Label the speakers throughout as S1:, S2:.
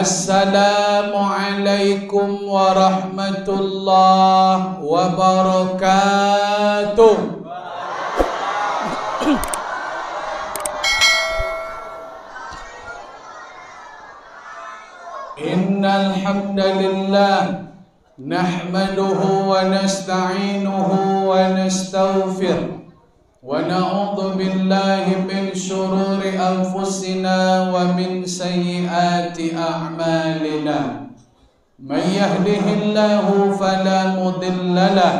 S1: السلام عليكم ورحمة الله وبركاته إن الحمد لله نحمده ونستعينه ونستغفره ونعوذ بالله من شرور أنفسنا ومن سيئات أعمالنا من يهده الله فلا مضل له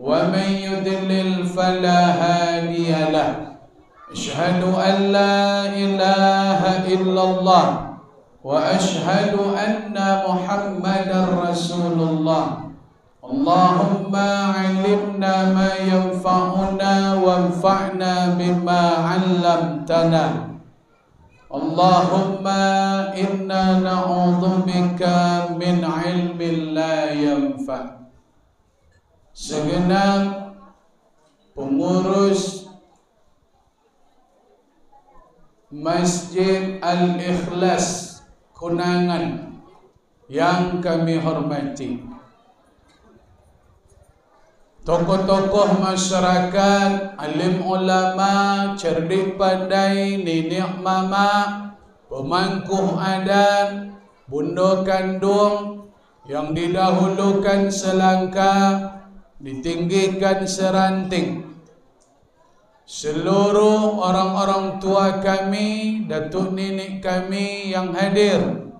S1: ومن يضلل فلا هادي له أشهد أن لا إله إلا الله وأشهد أن محمدا رسول الله اللهم علمنا ما ينفعنا وانفعنا بما علمتنا اللهم انا نعوذ بك من علم لا ينفع segenap pengurus Masjid Al-Ikhlas Kunangan yang kami hormati. Tokoh-tokoh masyarakat, alim ulama, cerdik pandai, nenek mama, pemangku adat, bunda kandung yang didahulukan selangkah, ditinggikan seranting. Seluruh orang-orang tua kami, datuk nenek kami yang hadir.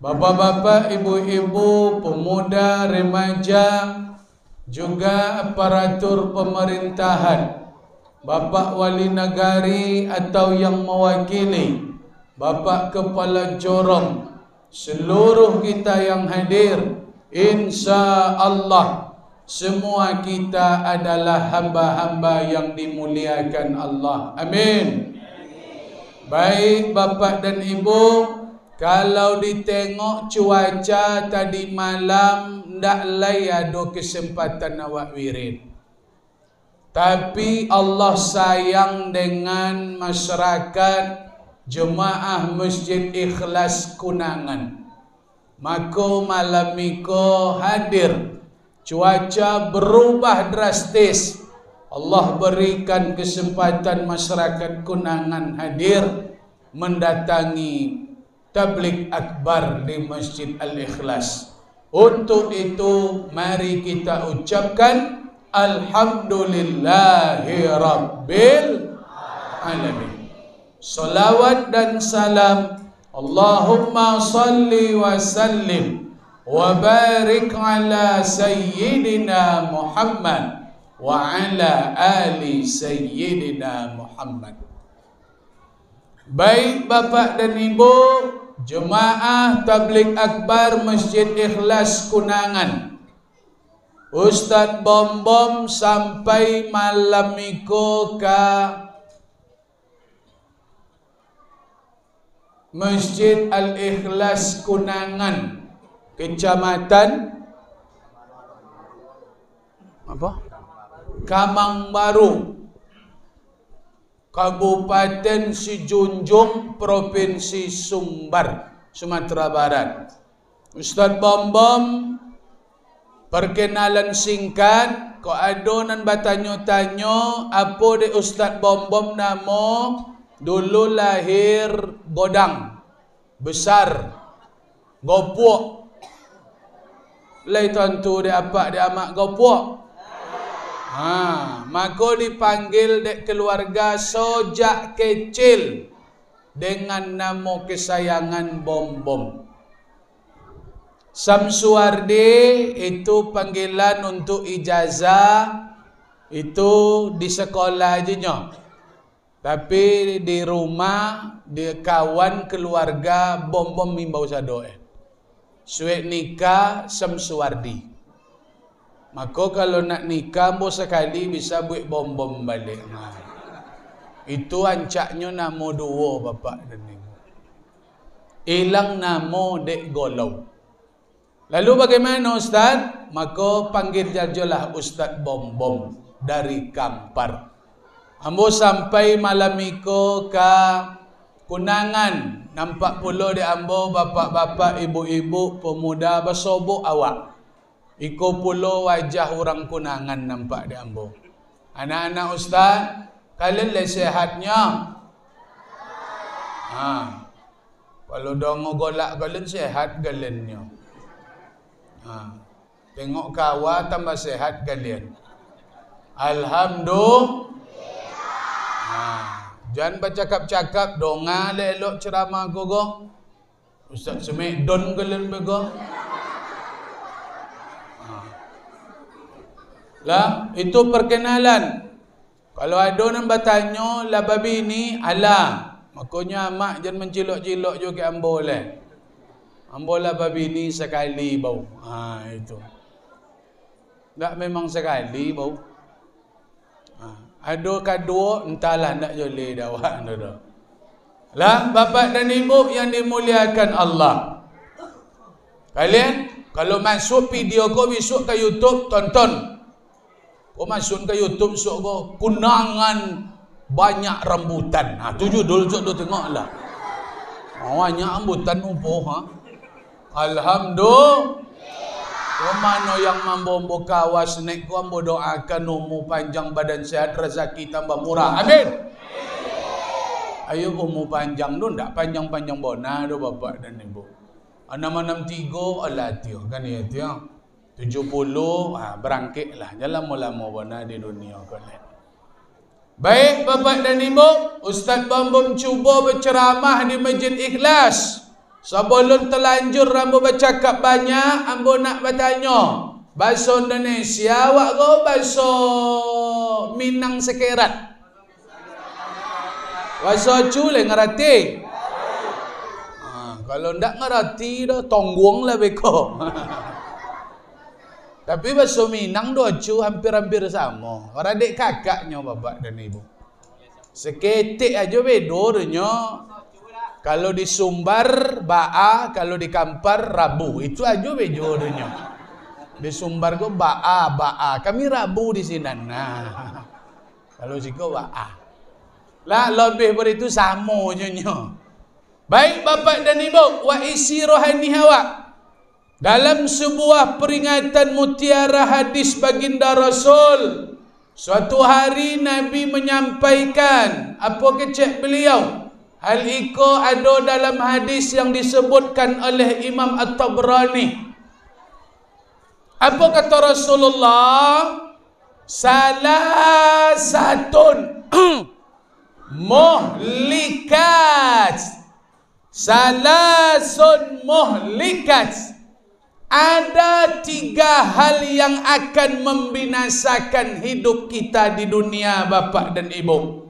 S1: bapa-bapa, ibu-ibu, pemuda, remaja, juga aparatur pemerintahan Bapak Wali nagari atau yang mewakili Bapak Kepala Jorong seluruh kita yang hadir insya Allah semua kita adalah hamba-hamba yang dimuliakan Allah amin baik Bapak dan Ibu kalau ditengok cuaca tadi malam tak layak do kesempatan awak wirid. Tapi Allah sayang dengan masyarakat jemaah Masjid Ikhlas Kunangan. Maka malam miko hadir. Cuaca berubah drastis. Allah berikan kesempatan masyarakat Kunangan hadir mendatangi tablik akbar di Masjid Al-Ikhlas. Untuk itu mari kita ucapkan Alhamdulillahi Rabbil Alamin. Salawat dan salam Allahumma salli wa sallim wa barik ala Sayyidina Muhammad wa ala ali Sayyidina Muhammad. Baik bapak dan ibu, Jemaah Tablik Akbar Masjid Ikhlas Kunangan Ustaz Bombom sampai malam Miko ke Masjid Al-Ikhlas Kunangan Kecamatan apa? Kamang Baru. Kabupaten Sijunjung, Provinsi Sumbar, Sumatera Barat. Ustaz Bombom, perkenalan singkat. Kau ada nan bertanya-tanya apa di Ustaz Bombom nama dulu lahir Godang, Besar. Gopuk. Lai tentu dia apa dia amat gopuk. Ha, mago dipanggil dek keluarga sojak kecil dengan nama kesayangan bom-bom. Samsuardi itu panggilan untuk ijazah itu di sekolah aja nyok. Tapi di rumah di kawan keluarga bom-bom mimbau sadoe. Eh. Suek nikah Samsuardi. Maka kalau nak nikah pun sekali bisa buat bom-bom balik. Ha. Itu ancaknya nama dua bapak dan ibu. Hilang nama dek golau. Lalu bagaimana Ustaz? Maka panggil jajalah Ustaz Bom-Bom dari Kampar. Ambo sampai malam iko ke kunangan. Nampak pula di ambo bapak-bapak, ibu-ibu, pemuda bersobok awak. Iko pulo wajah orang kunangan nampak di ambo. Anak-anak ustaz, kalian le lah sehatnya. Ha. Kalau dong golak kalian sehat galennya. Ha. Tengok kawa tambah sehat kalian. Alhamdulillah. Ha. Jangan bercakap-cakap donga le elok ceramah gogo. Ustaz semek don kalian begok. lah itu perkenalan kalau ada orang bertanya lah babi ni Allah makanya mak jangan menjilok-jilok juga ambo lah ambo lah babi ni sekali bau ha itu tak memang sekali bau ha ada kedua entahlah nak jole dawak ndo lah bapak dan ibu yang dimuliakan Allah kalian kalau masuk video kau besok ke YouTube tonton Oh masuk ke YouTube so go kunangan banyak rambutan. Ha tu judul tu tu tengok tengoklah. Oh, banyak rambutan upo ha. Alhamdulillah. Kau oh, mana yang mambo buka awas nek kau ambo doakan umur panjang badan sehat rezeki tambah murah. Amin. Ayo umu panjang tu Tak panjang-panjang bona do bapa dan ibu. Anak-anak tiga alat dia kan ya dia. 70 ha, berangkitlah jalan mula-mula warna di dunia kalian baik bapak dan ibu ustaz bambung cuba berceramah di masjid ikhlas sebelum terlanjur rambo bercakap banyak ambo nak bertanya bahasa Indonesia awak ke bahasa Minang sekerat bahasa cule lah, ngerti ha, kalau ndak ngerti dah tonggung lah beko Tapi bahasa Minang dua cu hampir-hampir sama. Orang adik kakaknya bapak dan ibu. Seketik aja bedornya. Kalau di Sumbar, Ba'a. Kalau di Kampar, Rabu. Itu aja bedornya. Di Sumbar kok Ba'a, Ba'a. Kami Rabu di sini. Nah. Kalau jika Ba'a. Lah lebih dari itu sama nyonya. Baik bapak dan ibu, wa isi rohani hawa. Dalam sebuah peringatan mutiara hadis baginda Rasul Suatu hari Nabi menyampaikan Apa kecek beliau Hal iku ada dalam hadis yang disebutkan oleh Imam At-Tabrani Apa kata Rasulullah Salah satu Muhlikat Salah satu muhlikat ada tiga hal yang akan membinasakan hidup kita di dunia bapak dan ibu.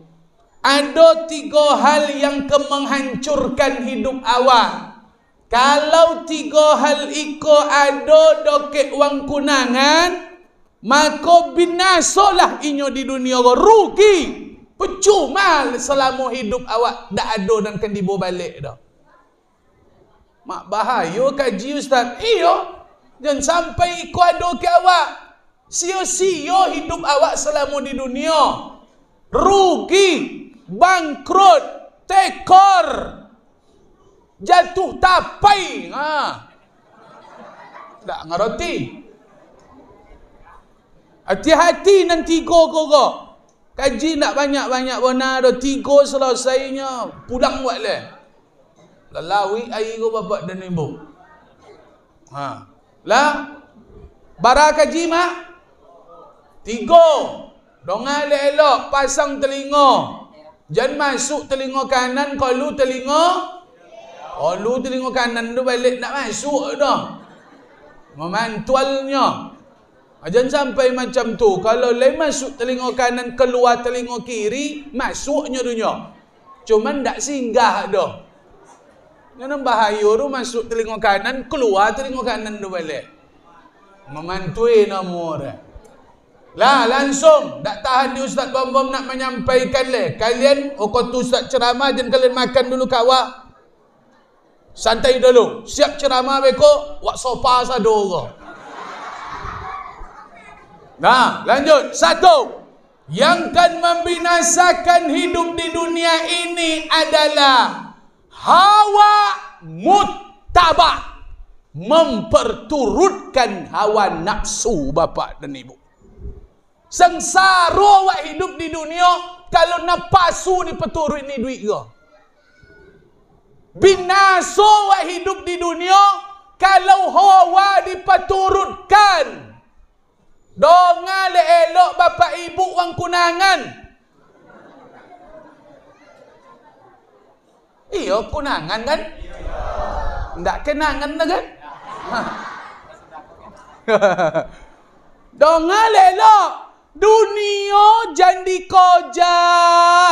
S1: Ada tiga hal yang akan menghancurkan hidup awak. Kalau tiga hal itu ada dokek wang kunangan, maka binasalah inyo di dunia go rugi. Percuma selama hidup awak tak ada dan kan dibo balik dah. Mak bahaya kaji ustaz. Iyo. Jangan sampai iku ado ke awak. Sio-sio hidup awak selama di dunia. Rugi. Bangkrut. Tekor. Jatuh tapai. Ha. Tak ngeroti. Hati-hati nanti go-go-go. Kaji nak banyak-banyak benar. Tiga selesainya. Pulang buat leh lalawi ai go babat dan nimbo ha la baraka jima tiga dongai elok-elok pasang telinga jan masuk telinga kanan kalu telinga kalu telinga kanan tu balik nak masuk dah memantulnya ha, Jangan sampai macam tu. Kalau lain masuk telinga kanan, keluar telinga kiri, masuknya dunia. Cuma tak singgah dah. Nenang bahaya tu masuk telinga kanan, keluar telinga kanan tu balik. Memantui nama orang. Lah langsung tak tahan di Ustaz Bom Bom nak menyampaikan leh. Kalian okey tu Ustaz ceramah jangan kalian makan dulu kawa. Santai dulu. Siap ceramah beko. Wak sofa sado orang. Nah, lanjut. Satu. Yang akan membinasakan hidup di dunia ini adalah hawa mutaba memperturutkan hawa nafsu bapa dan ibu sengsara awak hidup di dunia kalau nafsu ni peturut ni duit ke binasa awak hidup di dunia kalau hawa dipeturutkan dongal elok bapa ibu orang kunangan Iya kunangan kan? Tak kenangan tu kan? Ha. Dengar lelak Dunia jadi koja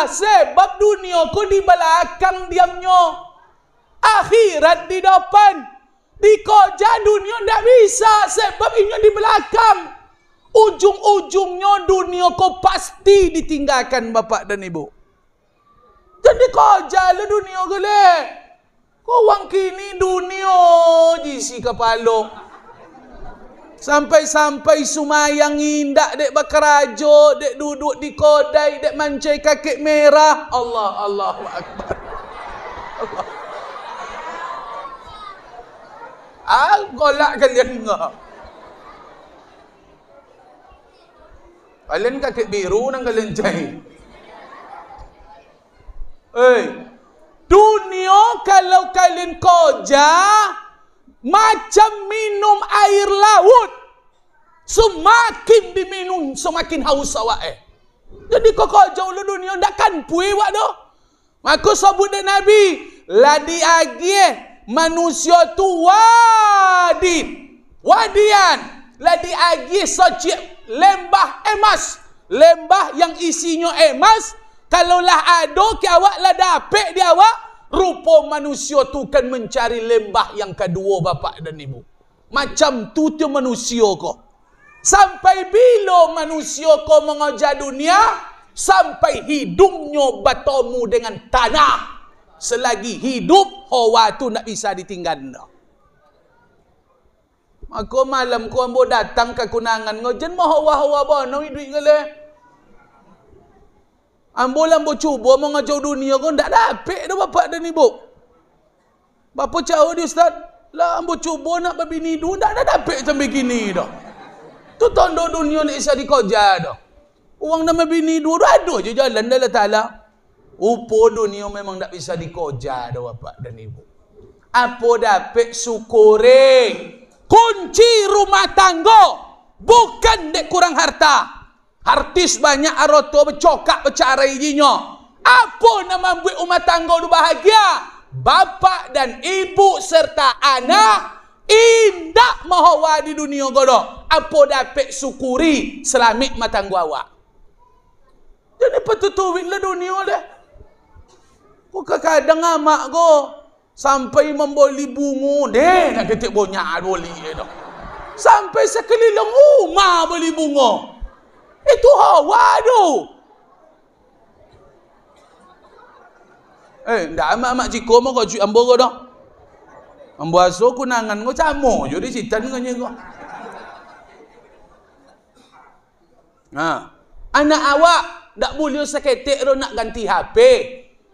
S1: Sebab dunia ku di belakang diamnya Akhirat di depan Di koja dunia tak bisa Sebab ini di belakang Ujung-ujungnya dunia ku pasti ditinggalkan bapak dan ibu Kan dia kajal lah dunia ke leh. wang kini dunia je si kepala. Sampai-sampai sumayang indak dek bakarajo, dek duduk di kodai, dek mancai kakek merah. Allah, Allah, Akbar. Allah. Al-Qolak kalian enggak. Kalian kakek biru nang kalian cahit. Eh, dunia kalau kalian koja macam minum air laut. Semakin diminum semakin haus awak eh. Jadi kau kau jauh lah dunia takkan puih awak tu. Maka sebut dia Nabi. Ladi agih eh. manusia tu wadi, Wadian. Ladi agih secik lembah emas. Lembah yang isinya emas. Kalaulah ada ke awak lah dapat dia awak. rupo manusia tu kan mencari lembah yang kedua bapak dan ibu. Macam tu tu manusia kau. Sampai bila manusia kau mengajar dunia. Sampai hidungnya bertemu dengan tanah. Selagi hidup, hawa tu nak bisa ditinggal. Maka malam kau ambo datang ke kunangan. Ngojen mahu hawa-hawa bana duit kalah. Ambil lambo cuba mengajar dunia kau tak dapat dah bapak dan ibu. Bapa cakap dia ustaz, lah ambo cuba nak berbini du tak ada dapat macam begini dah. Tu tanda dunia ni isa dikejar dah. Uang nama bini dua dua ada je jalan dalam taala. Upo dunia memang tak bisa dikejar dah bapak dan ibu. Apa dapat syukuring. Kunci rumah tangga bukan dek kurang harta. Artis banyak aroto bercokak bercara ijinya. Apa nama buat umat tangga lu bahagia? Bapa dan ibu serta anak indak mahawa di dunia godo. Apa dapat syukuri selamik matanggu awak? Jadi petutuwin lah dunia dah. Bukan kadang amak go sampai memboli bungu deh nak ketik bonyak boli dah. Sampai sekeliling rumah beli bunga. Itu eh, Tuhan, waduh. Eh, ndak amat-amat ciko mo kau amboro dah. Amboaso kunangan kau camo jo di citan kau nyego. Ha. Anak awak ndak boleh seketik ro nak ganti HP,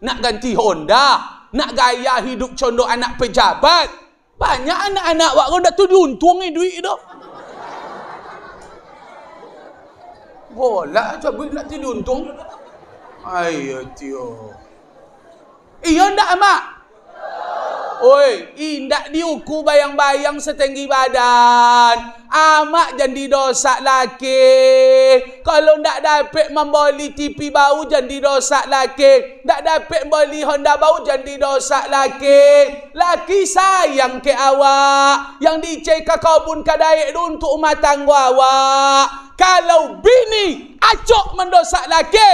S1: nak ganti Honda, nak gaya hidup condok anak pejabat. Banyak anak-anak awak ro tu diuntung untung duit dah. Bola cuba nak tidur untung. Ayo tio. Iya ndak mak? Oi, indak diuku bayang-bayang setinggi badan. Amak jadi dosa laki. Kalau ndak dapat membeli TV bau jadi dosa laki. Ndak dapat beli Honda bau jadi dosa laki. Laki sayang ke awak. Yang dicek kau pun kadai untuk matang tangguh awak. Kalau B acok mendosak laki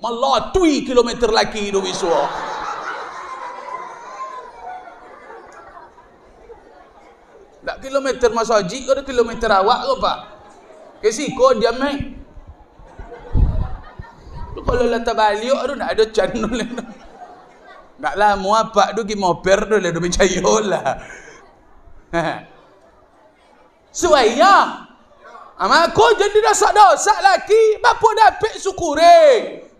S1: melotui kilometer laki hidup isu tak kilometer masa haji ada kilometer awak ke pak kesiko dia main tu kalau lah terbalik tu nak ada channel lah. nak lah muapak tu gimana per tu lah dia lah suaya so, Amak aku jadi dosa dosa laki, bapa dapat syukure.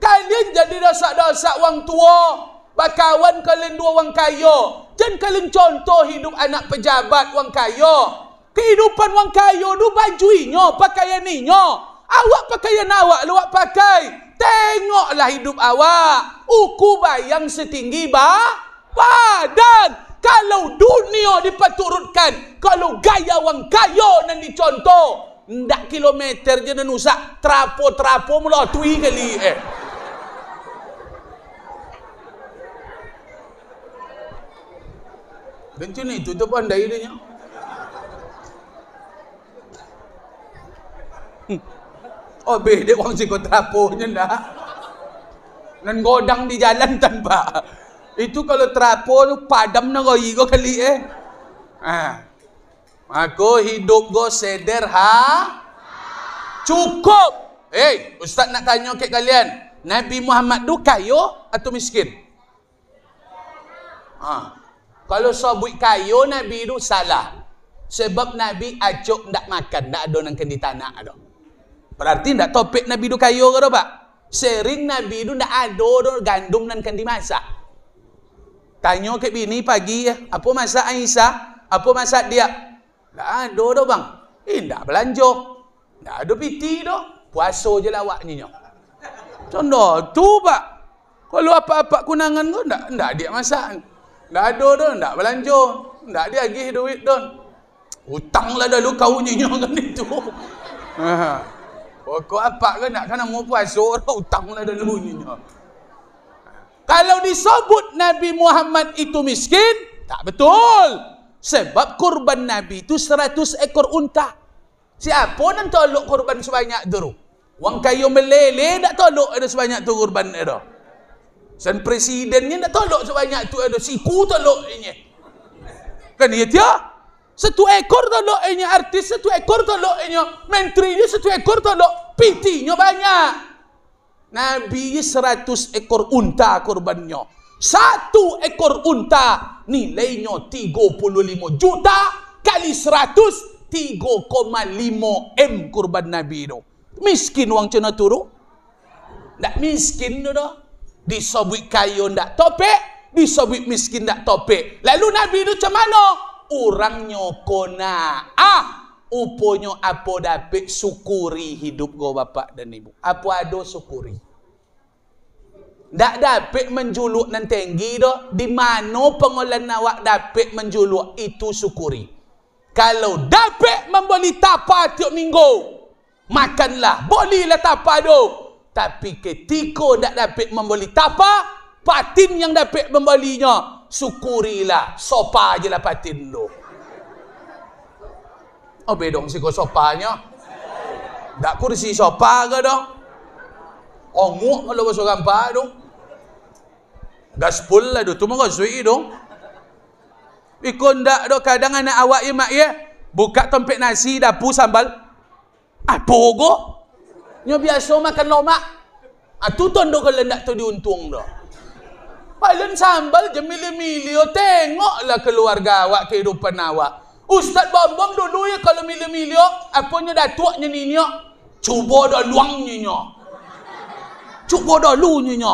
S1: Kalian jadi dosa dosa wang tua, bakawan kalian dua wang kaya. Jen kalian contoh hidup anak pejabat wang kaya. Kehidupan wang kaya du bajuinyo, pakaianinyo. Awak pakaian awak luak pakai. Tengoklah hidup awak. Uku bayang setinggi ba badan. Kalau dunia dipaturutkan, kalau gaya wang kaya nanti contoh ndak kilometer je nak usah terapo-terapo mula tui kali eh Bentuk ni tu tu pun dah ini nya. Hmm. Oh, be dia kong sikot terapo nya dah. Nan godang di jalan tanpa. Itu kalau terapo tu padam nak kali eh. Ah. Aku hidup go sederhana. Cukup. Hei, ustaz nak tanya ke kalian. Nabi Muhammad tu kaya atau miskin? Ha. Kalau sebut kaya Nabi tu salah. Sebab Nabi acuk tak makan, tak ada nang kendi tanah ada. Berarti tak topik Nabi tu kaya ke tu pak? Sering Nabi tu tak ada do gandum nang kendi masak. Tanya ke bini pagi, eh, apa masak Aisyah? Apa masak dia? Tak ada dah bang. Eh, tak belanja. Tak ada piti dah. Puasa je lah awak ni. Contoh, tu pak. Kalau apa-apa kunangan tu, tak, tak dia masak. Tak ada dah, tak belanja. Tak dia agih duit dah. Hutang lah dah lu kau nyinyo kan itu. Ha, ha. Pokok apa kan nak kena mau puasa orang hutang lah dah lu nyinyo. Kalau disebut Nabi Muhammad itu miskin, tak betul. Sebab korban Nabi itu seratus ekor unta. Siapa nak tolok korban sebanyak itu? Wang kayu melele nak tolok ada sebanyak itu korban itu. Sen presidennya nak tolok sebanyak itu ada. Siku tolok ini. Kan ia dia? Satu ekor tolok ini. Artis satu ekor tolok ini. Menteri ini satu ekor tolok. Pitinya banyak. Nabi seratus ekor unta korbannya. Satu ekor unta nilainya 35 juta kali 100 3.5 M kurban Nabi tu. Miskin wang cina turu? Tak miskin tu dah. Disobit kayu tak topik. Disobit miskin tak topik. Lalu Nabi itu macam mana? Orangnya kona. Ah! uponyo apa dapat syukuri hidup kau bapak dan ibu. Apa ada syukuri? Tak dapat menjuluk nan tinggi dah. Di mana pengolahan awak dapat menjuluk itu syukuri. Kalau dapat membeli tapa tiap minggu. Makanlah. Bolehlah tapa tu. Tapi ketika tak dapat membeli tapa. Patin yang dapat membelinya. Syukurilah. Sopa je lah patin tu. Oh bedong si kau sopanya. Tak kursi sopa ke dong? Ongu kalau bersorang padung gaspol lah tu tumara sui dong Ikon dak dok kadang anak awak mak ya buka tempat nasi dapur sambal Ah go nyo biasa makan lomak ah tu tu ndok kalau tu diuntung dok Paling sambal je milih-milih. Oh, tengoklah keluarga awak, kehidupan awak. Ustaz Bambang dulu ya kalau milih-milih. Oh, apanya datuknya ni ni. Cuba dah luang ni ni. Cuba dah lu ni ni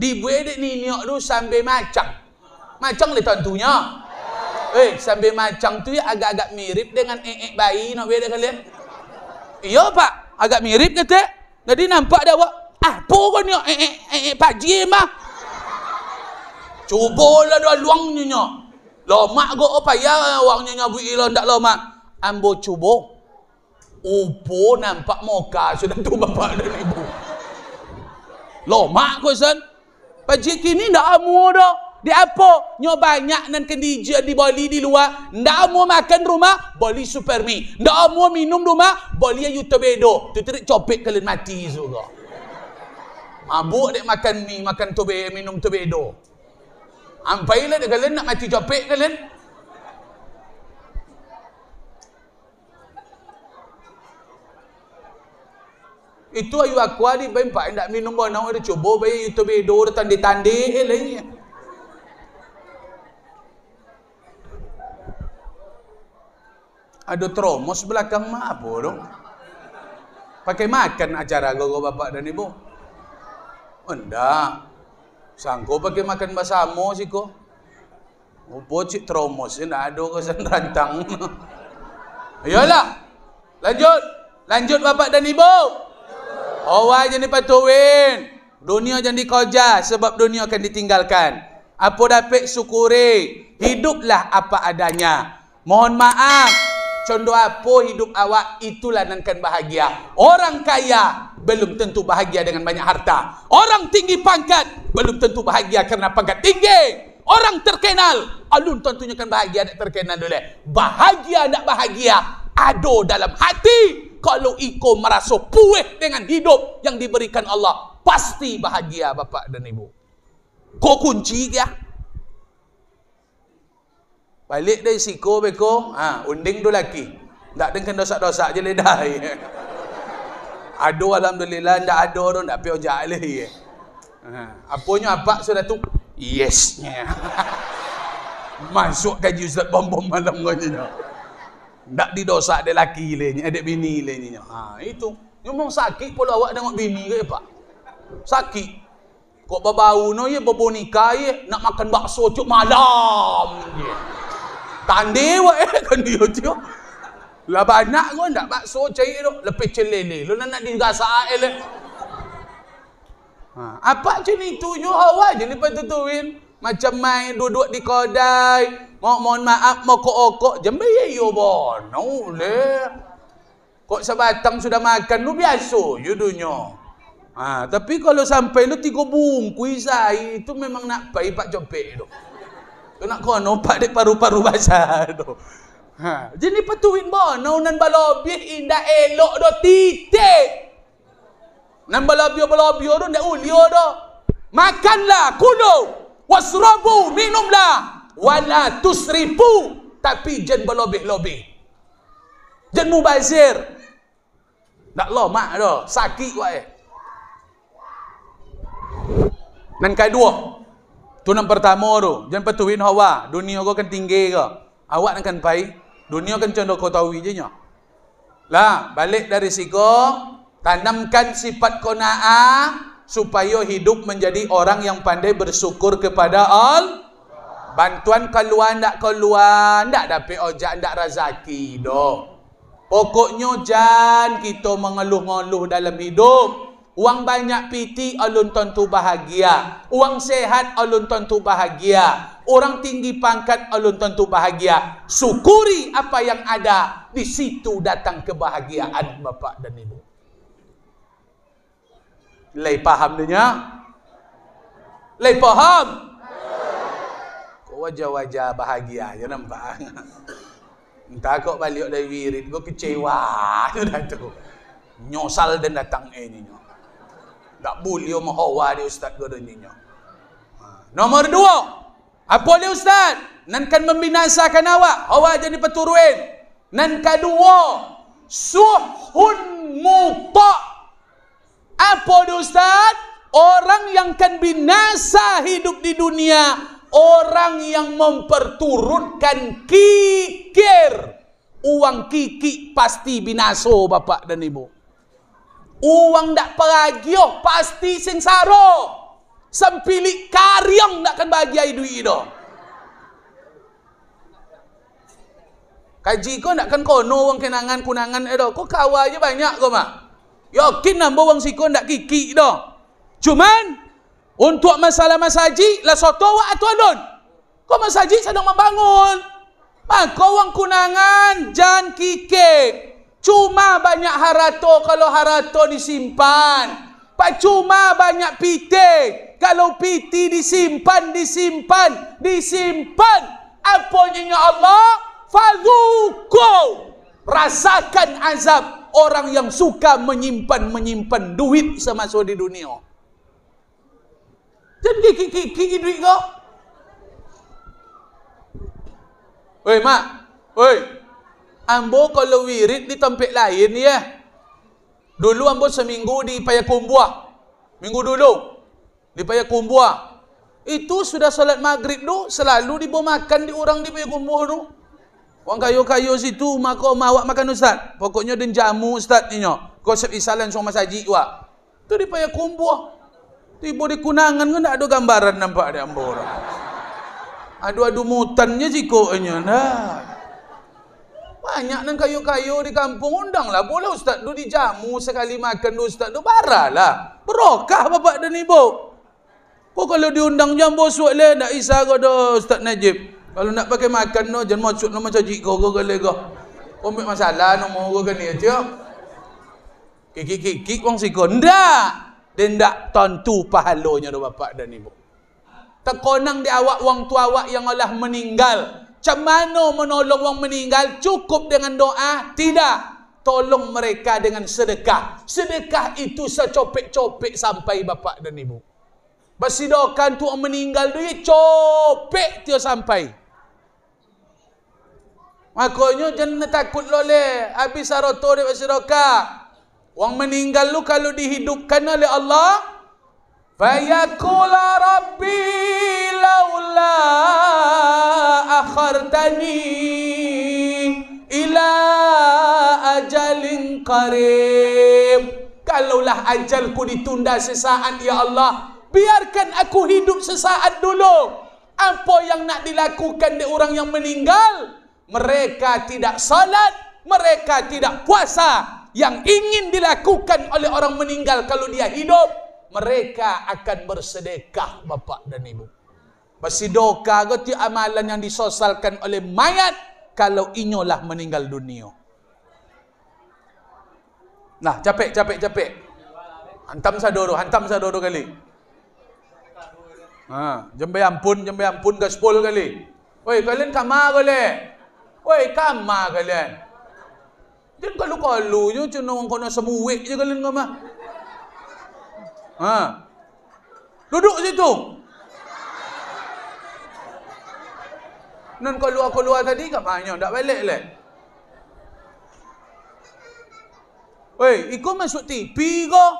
S1: di bedek ni niok tu sambil macang. Macang ni tentunya. Eh, sambil macang tu ya agak-agak mirip dengan eek bayi nak beda kalian. Iya, Pak. Agak mirip kata. Jadi nampak dah awak. Ah, apa kau ee Eek, eek, Pak Jim lah. Cubalah dua luang ni ni. Lomak lah, kau apa ya orang ni ni tak lomak. Ambo cubo. Upo nampak moka sudah tu bapak dan ibu. Lomak lah, kau sen. Pakcik kini tak amur dah. Dia apa? Nyo banyak nan kendi di Bali di luar. Tak amu makan rumah, boleh supermi. Tak amu minum rumah, boleh yang utobedo. Tu terik copet kalian mati juga. Mabuk dek makan mi, makan tobedo, minum tobedo. Ampailah dek kalian nak mati copet kalian. Itu ayu aku eh, ada bayi empat yang minum nombor nak ada cuba bayi itu bayi dua orang tanda-tanda lainnya. Ada tromos belakang mak apa dong? Pakai makan acara gogo bapak dan ibu. Anda oh, sangko pakai makan basamo sih ko? Bocik tromos ini ada kesan rantang. Ayolah, Lanjut. Lanjut bapak dan ibu. Orang jadi patuwin. Dunia jadi koja sebab dunia akan ditinggalkan. Apa dapat syukuri. Hiduplah apa adanya. Mohon maaf. Condo apa hidup awak itulah nankan bahagia. Orang kaya belum tentu bahagia dengan banyak harta. Orang tinggi pangkat belum tentu bahagia kerana pangkat tinggi. Orang terkenal alun tentunya kan bahagia nak terkenal oleh Bahagia nak bahagia ado dalam hati kalau iko merasa puih dengan hidup yang diberikan Allah, pasti bahagia bapak dan ibu. Ko kunci ya. Balik dari siko beko, ha, unding tu lagi. Tak dengan dosa-dosa je ledah. Ado alhamdulillah ndak ado tu ndak pio jak leh. Ha, apanya apa sudah tu? Yesnya. Masuk kaji Ustaz bom-bom malam kau tak didosa ada lelaki lainnya, ada bini lainnya. Ha, itu. Memang sakit pula awak tengok bini ke, Pak? Sakit. Kok berbau no ye, berbau nikah ye, nak makan bakso cuk malam ye. Tandai awak eh, kan dia cuk. Lah banyak kan, nak bakso cair tu. Lepih celele, lu nak nak digasa air le. Ha, apa macam itu, you awak je, lepas tu tuin. Tu, macam mai duduk di kodai, mau mohon maaf mau kok okok jembei ya yo bono le kok sebatang sudah makan lu biasa yo dunyo ha, tapi kalau sampai lu tiga bungkus sai itu memang nak bayi pak jopek tu tu nak kono pak dek paru-paru basah tu ha jadi petuin bono nan balobi indah elok do titik nan balobi balobi do ndak ulio do makanlah kuno wasrabu minumlah wala tusrifu tapi jen berlobih-lobih jen mubazir tak lah dah sakit wae eh. dan kedua tu nam pertama tu jen petuhin hawa dunia kau kan tinggi ke awak nak kan pai dunia kan condok kau tahu je nya lah balik dari siko tanamkan sifat qanaah supaya hidup menjadi orang yang pandai bersyukur kepada Allah. Bantuan keluar nak keluar, nak dapat ojak, nak rezeki doh. Pokoknya jangan kita mengeluh-ngeluh dalam hidup. Uang banyak piti alun tentu bahagia. Uang sehat alun tentu bahagia. Orang tinggi pangkat alun tentu bahagia. Syukuri apa yang ada. Di situ datang kebahagiaan bapak dan ibu. Lai paham dunia? Lai paham? Wajah-wajah bahagia je nampak. Entah kok balik dari wirid, kau kecewa tu dah tu. Nyosal dan datang ini. Eh, tak boleh mahawa dia ustaz kau dan ini. Ha, nomor dua. Apa dia ustaz? Nankan membinasakan awak. Awak jadi peturuin. Nankan dua. Suhun mutak apa dia Ustaz? Orang yang akan binasa hidup di dunia. Orang yang memperturunkan kikir. Uang kiki pasti binaso bapak dan ibu. Uang tak peragioh pasti sengsara Sempilik karyong tak akan bahagia hidup itu. Kaji kau nak kan kono wong kenangan kunangan edo. Eh kau kawa aja banyak kau mak Yakin nombor lah orang siku nak kiki dah. Cuma untuk masalah masjid, lah soto awak atau adun. Kau masjid saya nak membangun. Maka ha, orang kunangan, jangan kikik. Cuma banyak harato kalau harato disimpan. Pak cuma banyak piti. Kalau piti disimpan, disimpan, disimpan. Apa yang Allah? Fadhuku. Rasakan azab orang yang suka menyimpan-menyimpan duit semasa di dunia. Dan kiki-kiki duit kau. Oi mak. Oi. Ambo kalau wirid di tempat lain ya. Dulu ambo seminggu di Payakumbua. Minggu dulu di Payakumbua. Itu sudah solat maghrib tu selalu dibawa makan di orang di Payakumbua tu. Orang kayu-kayu situ maka mau awak makan ustaz. Pokoknya den jamu ustaz inyo. Konsep isalan sama masjid wak. Tu dia payah kumbuh. Tiba di kunangan nak ada gambaran nampak dia ambur. Adu-adu mutannya jiko inyo nah. Banyak nang kayu-kayu di kampung undang lah. boleh ustaz tu dijamu sekali makan tu ustaz tu baralah. Berokah bapak dan ibu. Kok kalau diundang jambu suat le nak isa ustaz Najib. Kalau nak pakai makan no, jangan masuk no macam jik gorok gale go. Ambil masalah no mau go kan dia. Kik kik kik wong siko ndak. Dan ndak tentu pahalonya do bapak dan ibu. Tekonang di awak wong tua awak yang olah meninggal. Cemano menolong wang meninggal cukup dengan doa? Tidak. Tolong mereka dengan sedekah. Sedekah itu secopek-copek sampai bapak dan ibu. Besi Bersidakan tu meninggal dia, copek dia sampai. Makanya jangan takut loleh. Habis saroto dia pasal rokak. Orang meninggal lu kalau dihidupkan oleh Allah. Fayaqula rabbi laula akhartani ila ajalin karim. Kalaulah ajalku ditunda sesaat ya Allah, biarkan aku hidup sesaat dulu. Apa yang nak dilakukan di orang yang meninggal? mereka tidak salat, mereka tidak puasa yang ingin dilakukan oleh orang meninggal kalau dia hidup, mereka akan bersedekah bapak dan ibu. Masih Bersedekah itu amalan yang disosalkan oleh mayat kalau inyolah meninggal dunia. Nah, capek, capek, capek. Hantam sadoro, hantam sadoro kali. Ha, jembe ampun, jembe ampun gaspol kali. Oi, kalian kamar boleh? Woi, kama kalian. Jangan kalu-kalu je, macam orang kena semuik je kalian kama. Ha. Duduk situ. Nen kau luar luar tadi kat mana? Tak balik lah. Wei, ikut masuk TV kau.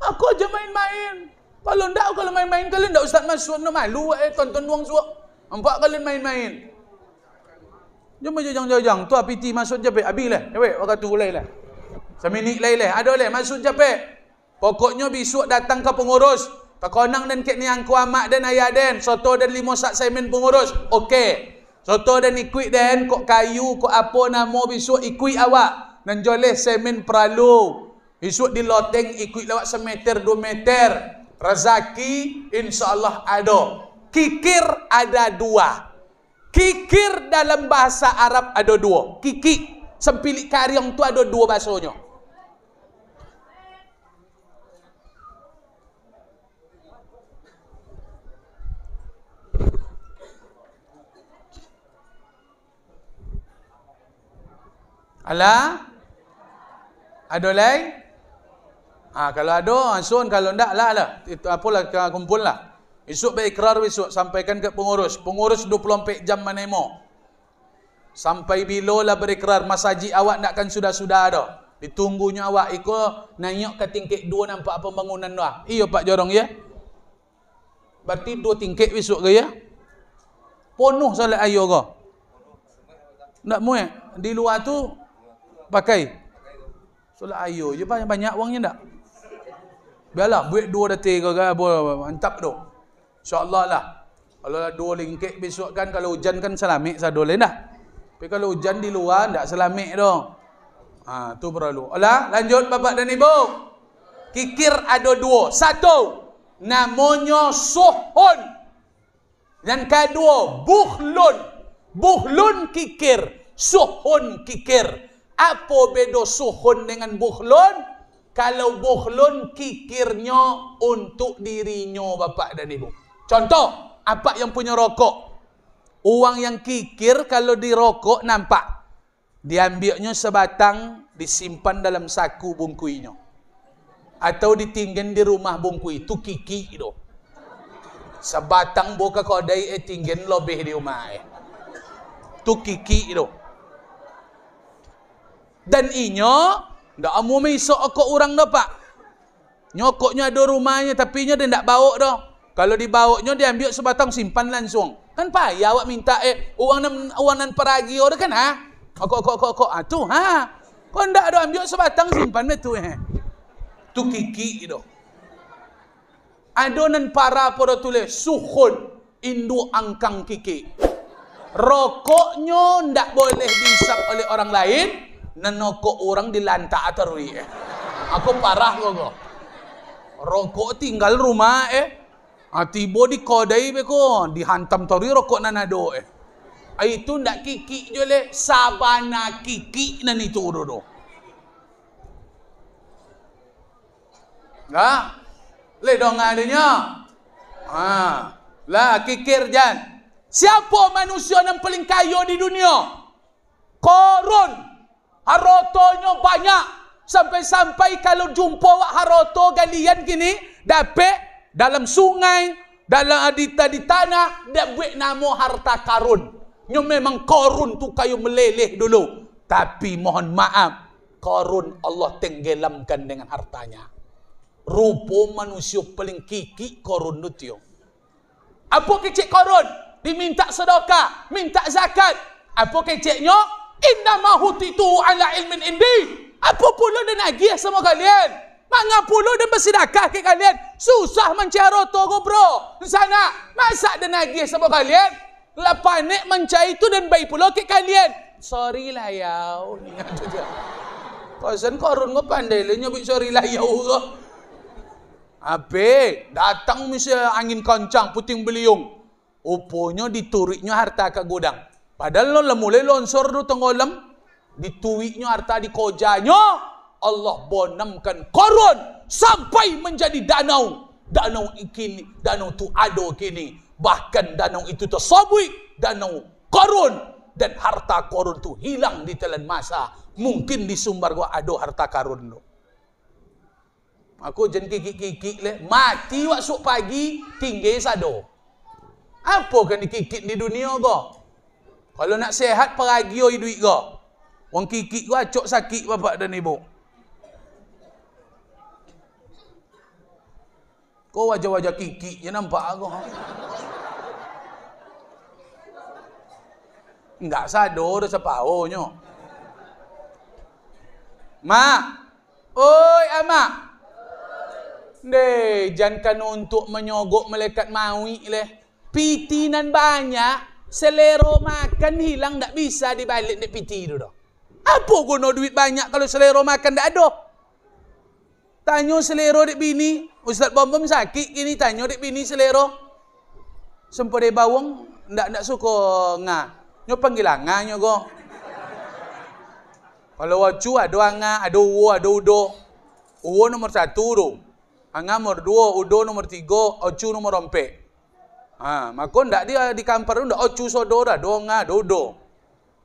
S1: Aku aja main-main. Kalau ndak kalau main-main kalian ndak ustaz masuk nak malu eh tonton wang suak. Empat kalian main-main. Jom je jang-jang-jang. Tu apiti masuk jepit. Habis lah. Cepat. Orang tu boleh lah. Seminit lain lah. Ada lah. Masuk jepit. Pokoknya besok datang ke pengurus. tak konang dan kek ni angku amat dan ayah dan. Soto dan lima sak semen pengurus. Okey. Soto dan ikut dan. Kok kayu, kok apa nama besok ikut awak. Dan joleh semen peralu. Besok di loteng ikut lewat semeter, dua meter. Rezaki insyaAllah ada. ada Kikir ada dua. Kikir dalam bahasa Arab ada dua. Kiki Sempilik karyong tu ada dua bahasanya. Ala? Ada lain? Ha, kalau ada, ansun. Ah, kalau tidak, lah, lah. Itu apalah, kumpul lah. Esok berikrar besok sampaikan ke pengurus. Pengurus 24 jam mana mo? Sampai bila lah berikrar masjid awak nak kan sudah-sudah dah. Ditunggunya awak ikut naik ke tingkat dua nampak pembangunan lah. Iyo Pak Jorong ya. Berarti dua tingkat besok ke ya? Penuh solat ayo ke? Nak mu ya? Di luar tu pakai solat ayo Jepang banyak-banyak wangnya tak? Biarlah buat dua detik ke boleh hantap doh. InsyaAllah lah. Kalau lah dua ringgit besok kan, kalau hujan kan selamik satu lain dah. Tapi kalau hujan di luar, tak selamik tu. Ha, tu perlu. Alah, lanjut bapak dan ibu. Kikir ada dua. Satu, namanya suhun. dan kedua, buhlun. Buhlun kikir. Suhun kikir. Apa beda suhun dengan buhlun? Kalau buhlun kikirnya untuk dirinya bapak dan ibu. Contoh, apa yang punya rokok. Uang yang kikir kalau dirokok nampak. Diambilnya sebatang, disimpan dalam saku bungkuinya. Atau ditinggal di rumah bungkui. Itu kiki itu. Sebatang buka kodai, eh, tinggal lebih di rumah. Eh. Itu kiki itu. Dan inyo, tidak mau mesok kok orang pak Nyokoknya ada rumahnya, tapi dia tidak bawa dah. Kalau dibawanya dia ambil sebatang simpan langsung. Kan payah awak minta eh uang nan uang nan peragi orang kan ha? Aku aku aku aku ah tu ha. Kau ndak ada ambil sebatang simpan metu eh. Tu kiki itu. Ado nan para pada tulis suhun indu angkang kiki. Rokoknya ndak boleh disap oleh orang lain nan rokok orang dilanta atarui eh. Aku parah kok. Rokok tinggal rumah eh tiba di kodai be ko dihantam tori rokok nan ado eh. Ah, itu ndak kiki je le sabana kikik nan itu do do. Nah. Le dong adanya. Ha. Lah kikir jan. Siapa manusia yang paling kaya di dunia? Korun. Harotonya banyak. Sampai-sampai kalau jumpa wak haroto galian gini. Dapat dalam sungai dalam adita di tanah dia buat nama harta karun nyo memang karun tu kayu meleleh dulu tapi mohon maaf karun Allah tenggelamkan dengan hartanya rupa manusia paling kikik karun itu. apa kecik karun diminta sedoka, minta zakat apa keciknya inna mahutitu ala ilmin indi apa pula dia nak gih sama kalian Mangan puluh dan bersedekah ke kalian. Susah mencari toko bro. Di sana. Masa ada nagih sama kalian. Lepas ni mencari itu dan baik puluh ke kalian. Sorry lah ya. Kawasan korun kau pandai lah. Nyobik sorry lah ya Allah. datang misal angin kencang puting beliung. Upunya dituriknya harta ke gudang. Padahal lo mulai lonsor tu tenggolam. Dituiknya harta di kojanya. Dituiknya harta di kojanya. Allah bonamkan korun sampai menjadi danau. Danau ikini, danau tu ado kini. Bahkan danau itu tersabui, danau korun. Dan harta korun tu hilang di telan masa. Mungkin di sumber gua ado harta karun tu. Aku jen kikik-kikik le. Mati waktu pagi, tinggi sado. Apa kan dikikik di dunia kau? Kalau nak sehat, peragio duit kau. Orang kikik kau, acok sakit bapak dan ibu. Kau wajah-wajah kikik je nampak aku. Enggak sadar separuhnya. Mak. Oi, amak. Nih, jangan untuk menyogok melekat maui leh. Piti nan banyak, selera makan hilang tak bisa dibalik dek piti itu dah. Apa guna duit banyak kalau selera makan tak ada? Tanya selera di bini. Ustaz Bombom sakit kini tanya di bini selera. Sempur dek bawang. Ndak ndak suka nga. Nyo panggil nga nyo go. Kalau wacu ada anga, ada uwo, ada udo. Uwo nomor satu tu. Anga nomor dua, udo nomor tiga, ocu nomor empat. Ha, maka ndak dia di kampar tu ndak ocu sodo dah, do nga, do udo.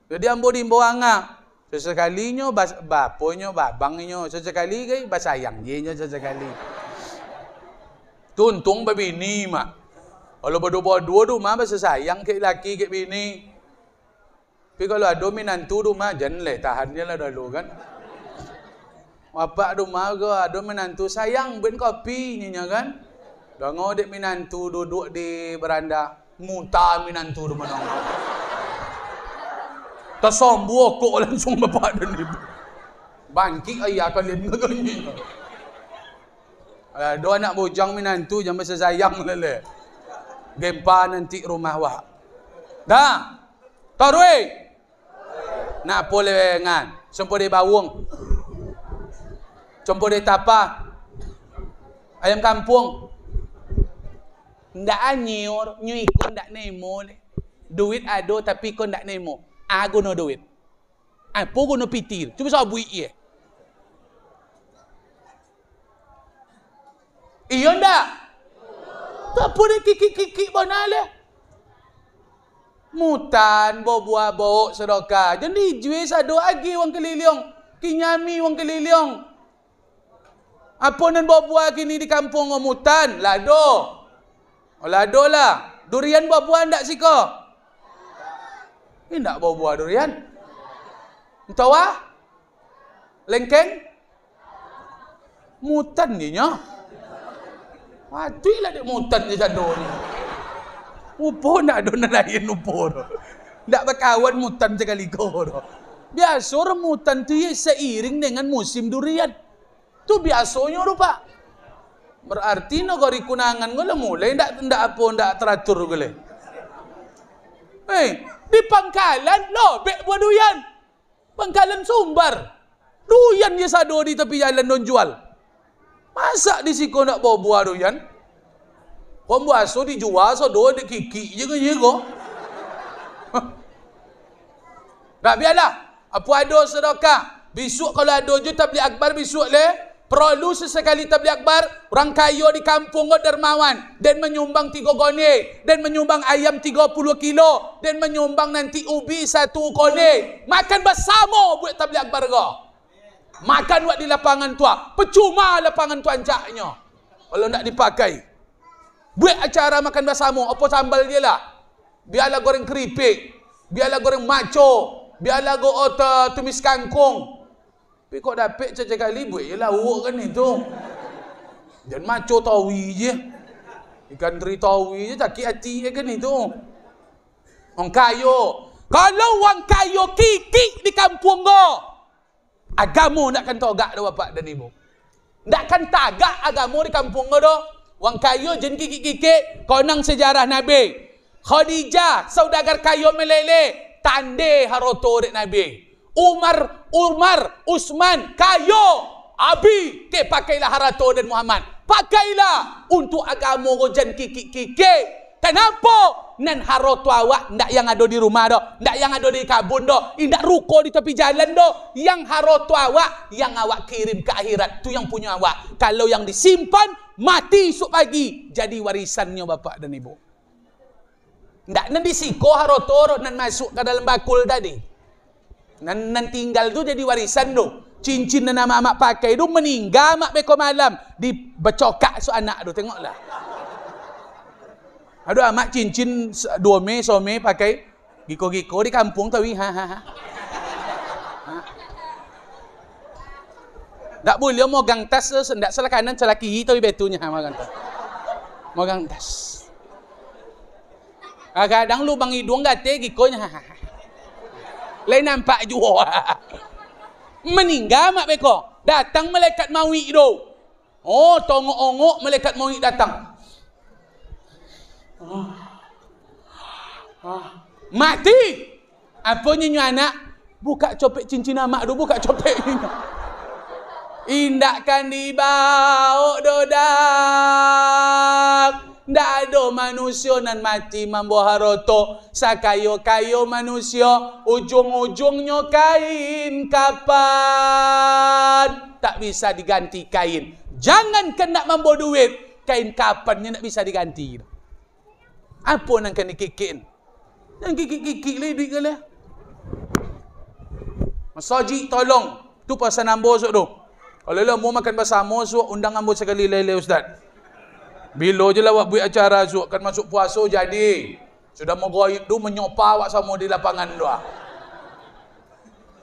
S1: Jadi ambo di mbo anga, Sesekali Sesekalinya bas, bapaknya, babangnya, sesekali kai basayang dia nya sesekali. Tuntung babini mak. Kalau berdua dua tu mak bahasa sayang ke laki ke bini. Tapi kalau ada minan tu tu mak jenle tahan dia lah dulu kan. Apa tu mak ke ada minan tu sayang ben kopi nya nya kan. Dah dek minan tu duduk di beranda muntah minan tu rumah nongkrong. Tersom buah kok langsung bapak dan ibu. Bangkit ayah akan dia mengenai. Uh, dua anak bujang minantu jangan masa sayang lele. Gempa nanti rumah wak. Dah. Tarui. Nak pole ngan. Sempur di bawung. Sempur di tapa. Ayam kampung. Ndak anyur, nyu ikun ndak nemo. Duit ada tapi kau tak nemo. I no duit, it. I no gonna pitir. Cuba saya buat ye. Iya ndak? Tak ni kiki kiki bana Mutan bo buah bo seroka. Jadi jue sa do agi wang keliling. Kinyami wang keliling. Apa nan bo buah kini di kampung ngomutan? Oh, lado. Oh lado lah. Durian bo buah ndak sikok? Ini tidak bawa buah durian. Mentawa? Ah? Lengkeng? Mutan ni nya. lah dia mutan ni sado ni. Upo nak ada nak lain upo. Tak berkawan mutan sekali go. Biasa orang mutan tu seiring dengan musim durian. Tu biasanya rupa. Berarti negari kunangan gula mulai Tak tidak apa tidak teratur gula. Hey, eh, di pangkalan lo bek buah duyan. pangkalan sumbar duyan dia sadu di tepi jalan don jual masa di siko nak bawa buah duyan. Kau buah so jual, so dua di kiki je kan je kau nak biarlah apa ada sedekah besok kalau ada juta beli akbar besok leh perlu sesekali tabligh akbar orang kaya di kampung kau dermawan dan menyumbang tiga gone dan menyumbang ayam 30 kilo dan menyumbang nanti ubi satu gone makan bersama buat tabligh akbar kau makan buat di lapangan tua percuma lapangan tua anjaknya kalau nak dipakai buat acara makan bersama apa sambal dia lah biarlah goreng keripik biarlah goreng maco biarlah goreng tumis kangkung Pi kok dapat cecekai libu ialah uruk kan itu. Dan maco tawi je. Ikan teri tawi je tak hati je kan tu? Orang kayu. Kalau orang kayu kikik di kampung kau. agamu nak kan togak dah bapak dan ibu. Nak kan tagak agama di kampung kau dah. Orang kayu jen kikik-kikik. Konang sejarah Nabi. Khadijah, saudagar kayu meleleh. Tandai harotorik Nabi. Nabi. Umar, Umar, Usman, Kayo, Abi. Okay, pakailah Harato dan Muhammad. Pakailah untuk agama rojan Kiki Kiki. Kenapa? Nen Harato awak tidak yang ada di rumah dah. Tidak yang ada di kabun dah. Tidak ruko di tepi jalan dah. Yang Harato awak, yang awak kirim ke akhirat. tu yang punya awak. Kalau yang disimpan, mati esok pagi. Jadi warisannya bapak dan ibu. Tak nanti siko Harato nan masuk ke dalam bakul tadi. Nan, nan tinggal tu jadi warisan tu. Cincin dan nama mak pakai tu meninggal mak beko malam. Di bercokak su anak tu. Tengoklah. Aduh amat cincin dua me, so me pakai. Giko-giko di kampung tau. Ha, ha, ha, ha. Tak boleh mau tas tu. Eh, tak salah kanan, salah kiri tau. Betulnya ha, mau mogang tas. Mogang ha, Kadang lubang hidung gatik, gikonya. Ha, ha, ha. Lain nampak jua. Meninggal mak beko. Datang malaikat mawi tu. Oh, tongok-ongok malaikat mawi datang. Oh. Oh. Mati. Apa nyanyi anak? Buka copet cincin amak tu, buka copet Indakkan dibawa dodak. Tak ada manusia nan mati mambuhara tu. Sakayo-kayo manusia. Ujung-ujungnya kain kapan. Tak bisa diganti kain. Jangan kena mambuh duit. Kain kapannya nak bisa diganti. Apa nak kena kikin? Yang kikik-kikik lah duit kalah. Masajik tolong. Tu pasal nambuh sok tu. Kalau lah mau makan pasal amur sok, undang amur sekali lain-lain ustaz. Bila je lah buat acara tu, akan masuk puasa jadi. Sudah mau menggoyib tu menyopa awak sama di lapangan tu. Lah.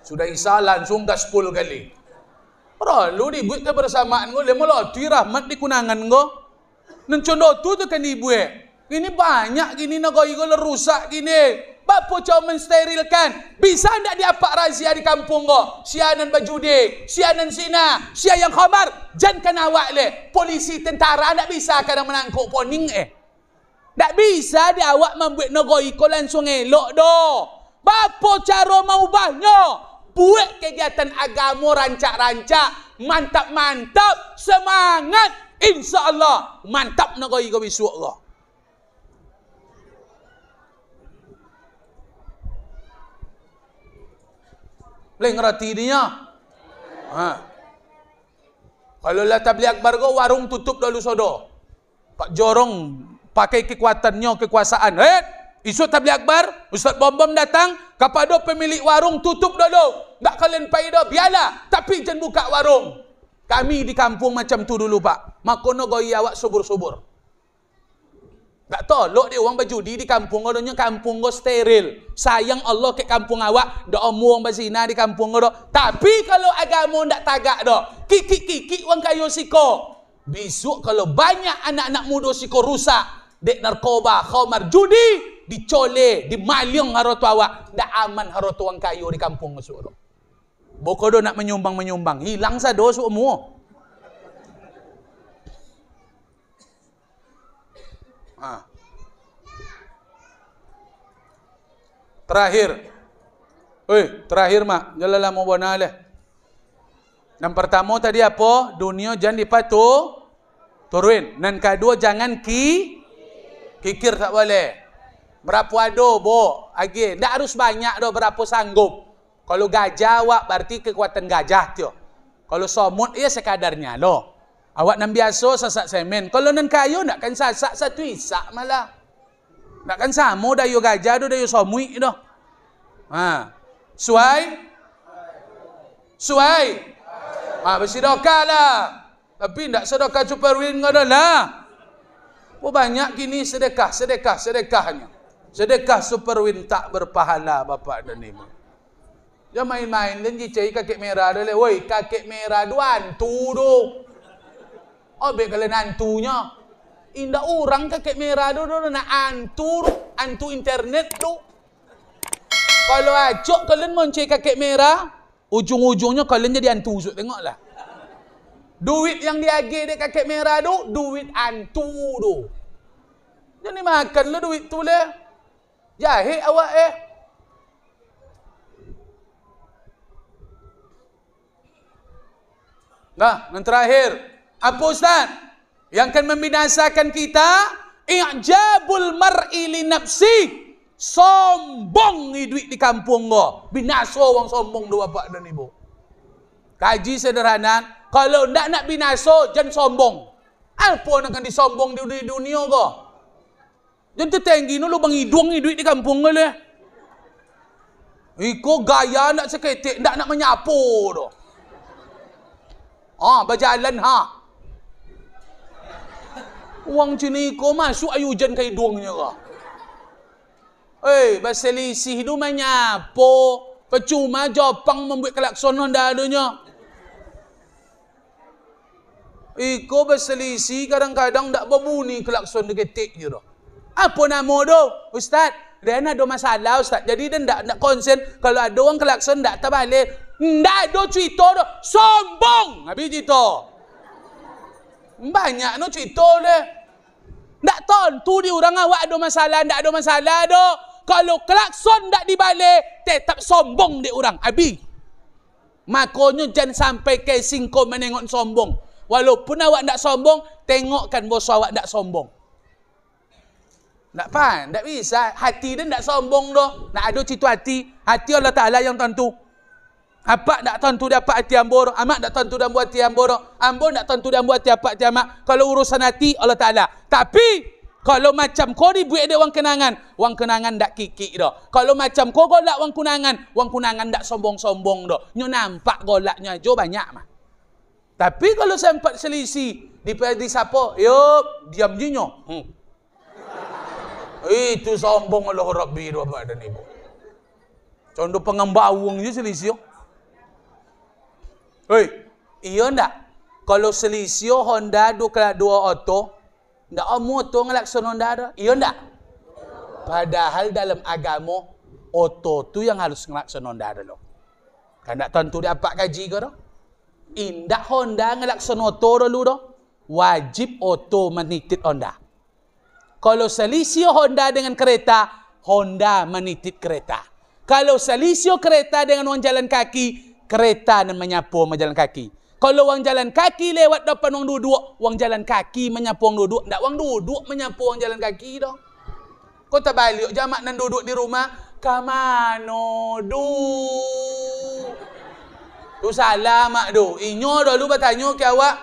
S1: Sudah isa langsung gas pul kali. Perlu ni buat kebersamaan kau, lima lah tu rahmat di kunangan kau. Nen tu tu kan ibu eh. Ini banyak gini nak gaya kalau rusak gini. Bapa cau mensterilkan. Bisa tidak dia pak razia di kampung kau? Sianan berjudi, sianan zina, sian yang khamar, jangan awak le. Polisi tentara tidak bisa kadang menangkup poning eh. Ndak bisa dia awak membuat negeri kau langsung elok doh. Bapa cara mau Buat kegiatan agama rancak-rancak, mantap-mantap, semangat. Insya Allah mantap negeri kau besok Allah. Boleh ngerti dia? Ha. Kalau lah tabli akbar kau, warung tutup dulu sodo. Pak Jorong pakai kekuatannya, kekuasaan. Eh, isu tabli akbar, Ustaz Bombom datang, kepada pemilik warung tutup dulu. Tak kalian pergi dah, biarlah. Tapi jangan buka warung. Kami di kampung macam tu dulu, Pak. Makono goyi awak subur-subur. Tak tolok dia orang berjudi di kampung orangnya kampung orang steril. Sayang Allah ke kampung awak, dah omong orang berzina di kampung orang. Tapi kalau agama tak tagak dah, Kiki kiki orang kayu siko. Besok kalau banyak anak-anak muda siko rusak, dek narkoba, khomar judi, dicole, dimalung harut awak, dah aman harut orang kayu di kampung orang. Bukan dia nak menyumbang-menyumbang, hilang sah dosa semua. Ah. Terakhir. oi terakhir mak. Jalalah mau buat nak eh. Yang pertama tadi apa? Dunia jangan dipatu, Turun. Dan kedua jangan ki. Kikir tak boleh. Berapa ada, bo? Lagi. Tak harus banyak dah berapa sanggup. Kalau gajah, wak, berarti kekuatan gajah tu. Kalau somut, ia ya sekadarnya loh. Awak nak biasa sasak semen. Kalau nak kayu nak kan sasak satu isak malah. Nak kan sama dah yo gajah tu dah yo somui tu. Ha. Suai? Suai? Ha, bersedekah lah. Tapi nak sedekah cuba win ngono lah. Oh banyak kini sedekah, sedekah, sedekahnya. Sedekah super win tak berpahala bapak dan ibu. Dia main-main dengan dia cari kakek merah. Dia lihat, woi kakek merah tu hantu tu. Abik kalau nantunya. Indah orang kakek merah tu, tu nak antur, antur internet tu. Kalau acok kalian moncik kakek merah, ujung-ujungnya kalian jadi antu. So, tengoklah. Duit yang diagih dek kakek merah tu, duit antu tu. Jadi makan lah duit tu leh. Jahit awak eh. Nah, yang terakhir. Apa ustaz? Yang akan membinasakan kita i'jabul mar'i li nafsi. Sombong ni duit di kampung kau. Binasa orang sombong tu bapak dan ibu. Kaji sederhana, kalau nak nak binasa jangan sombong. Apa nak akan disombong di dunia kau? Jangan tertinggi ni lu bang ni duit di kampung kau leh. Iko gaya nak seketik, nak nak menyapu tu. Ah, berjalan ha. Uang cini kau masuk ayu hujan kai duang nyara. Eh, baseli si hidup manya po pecuma jopang membuat kelaksonan dah adanya. Iko berselisih kadang-kadang tak berbunyi kelakson dia ketik je dah. Apa nama tu? Ustaz, dia ada masalah Ustaz. Jadi dia tak nak konsen kalau ada orang kelakson tak terbalik. Tak ada cerita tu. Sombong! Habis cerita. Banyak no cerita dia. Tak tahu, tu dia orang awak ada masalah, tak ada masalah ada. Kalau klakson tak dibalik, tetap sombong dia orang. Abi. Makanya jangan sampai ke singko menengok sombong. Walaupun awak tak sombong, tengokkan bos awak tak sombong. Tak faham? Tak bisa. Hati dia tak sombong doh. Nak ada cerita hati. Hati Allah Ta'ala yang tentu. Apak nak tentu dapat hati yang buruk. Amak nak tentu dan buat hati yang buruk. Ambo nak tentu dan buat hati apak hati amak. Kalau urusan hati, Allah Ta'ala. Tapi, kalau macam kau ni buat ada wang kenangan, wang kenangan tak kikik dah. Kalau macam kau golak wang kunangan, wang kunangan tak sombong-sombong dah. Nyo nampak golaknya jo banyak mah. Tapi kalau sempat selisih, di pergi siapa? Yo, diam je nyo. Hmm. Itu sombong Allah Rabbi dua pada ni. Condo pengembawung je selisih. Yo. Oh. Hei, iya ndak? Kalau selisih Honda dua dua oto, ndak oh, moto ngelaksana Honda ada? Iya ndak? Padahal dalam agama, oto tu yang harus ngelaksana Honda ada lho. Kan ndak tentu dapat gaji ke dah? Indak Honda ngelak ngelaksana auto dulu dah? Wajib oto menitip Honda. Kalau selisih Honda dengan kereta, Honda menitip kereta. Kalau selisih kereta dengan orang jalan kaki, kereta dan menyapu orang jalan kaki. Kalau orang jalan kaki lewat depan orang duduk, orang jalan kaki menyapu orang duduk. Tak orang duduk menyapu orang jalan kaki dah. Kau tak balik jamak nan duduk di rumah, kamano du. Tu salah mak du. Inyo dulu bertanya ke awak,